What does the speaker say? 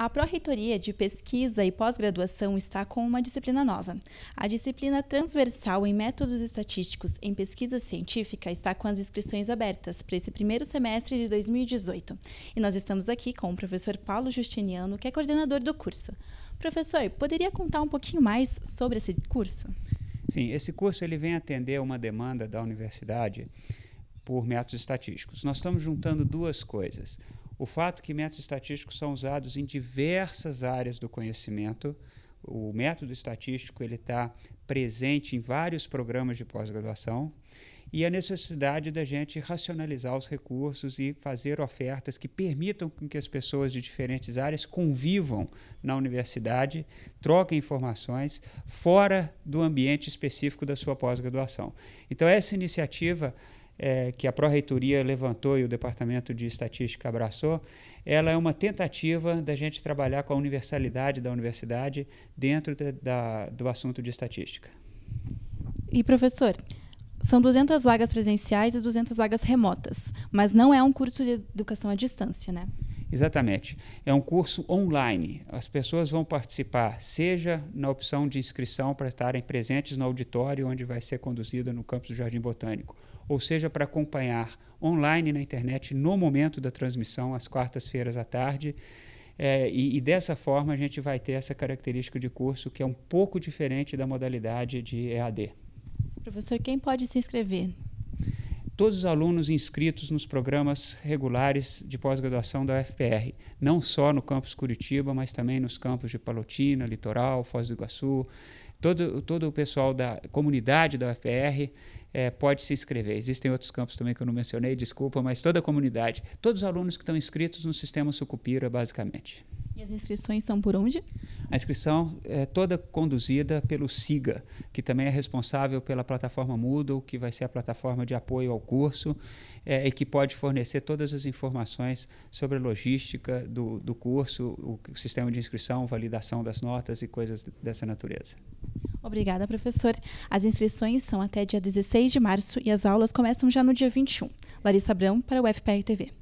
A Pró-Reitoria de Pesquisa e Pós-Graduação está com uma disciplina nova. A disciplina transversal em métodos estatísticos em pesquisa científica está com as inscrições abertas para esse primeiro semestre de 2018. E nós estamos aqui com o professor Paulo Justiniano, que é coordenador do curso. Professor, poderia contar um pouquinho mais sobre esse curso? Sim, esse curso ele vem atender uma demanda da universidade por métodos estatísticos. Nós estamos juntando duas coisas o fato que métodos estatísticos são usados em diversas áreas do conhecimento, o método estatístico ele está presente em vários programas de pós-graduação e a necessidade da gente racionalizar os recursos e fazer ofertas que permitam que as pessoas de diferentes áreas convivam na universidade, troquem informações fora do ambiente específico da sua pós-graduação. Então, essa iniciativa é, que a Pró-Reitoria levantou e o Departamento de Estatística abraçou, ela é uma tentativa da gente trabalhar com a universalidade da universidade dentro de, da, do assunto de estatística. E, professor, são 200 vagas presenciais e 200 vagas remotas, mas não é um curso de educação à distância, né? Exatamente. É um curso online. As pessoas vão participar, seja na opção de inscrição para estarem presentes no auditório onde vai ser conduzida no campus do Jardim Botânico, ou seja, para acompanhar online na internet no momento da transmissão, às quartas-feiras à tarde. É, e, e, dessa forma a gente vai ter essa característica de curso que é um pouco diferente da modalidade de EAD. Professor, quem pode se inscrever? todos os alunos inscritos nos programas regulares de pós-graduação da UFPR, não só no campus Curitiba, mas também nos campos de Palotina, Litoral, Foz do Iguaçu. Todo, todo o pessoal da comunidade da UFPR é, eh, pode se inscrever. Existem outros campos também que eu não mencionei, desculpa, mas toda a comunidade, todos os alunos que estão inscritos no sistema Sucupira, basicamente. E as inscrições são por onde? A inscrição é toda conduzida pelo SIGA, que também é responsável pela plataforma Moodle, que vai ser a plataforma de apoio ao curso é, e que pode fornecer todas as informações sobre a logística do, do curso, o sistema de inscrição, validação das notas e coisas dessa natureza. Obrigada, professor. As inscrições são até dia 16 de março e as aulas começam já no dia 21. Larissa Abrão, para o FPR TV.